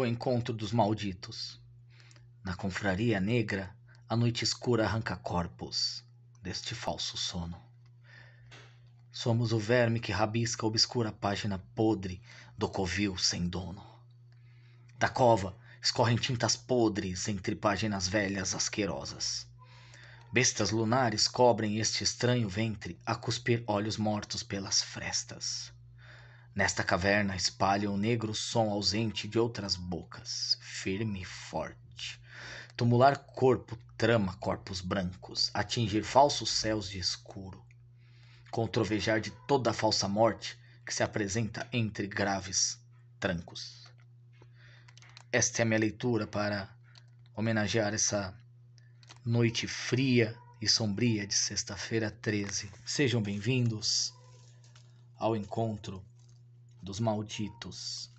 O encontro dos malditos. Na confraria negra, a noite escura arranca corpos deste falso sono. Somos o verme que rabisca a obscura página podre do covil sem dono. Da cova escorrem tintas podres entre páginas velhas asquerosas. Bestas lunares cobrem este estranho ventre a cuspir olhos mortos pelas frestas. Nesta caverna espalha o negro som ausente de outras bocas, firme e forte. Tumular corpo trama corpos brancos, atingir falsos céus de escuro. Controvejar de toda a falsa morte que se apresenta entre graves trancos. Esta é a minha leitura para homenagear essa noite fria e sombria de sexta-feira 13. Sejam bem-vindos ao encontro dos malditos.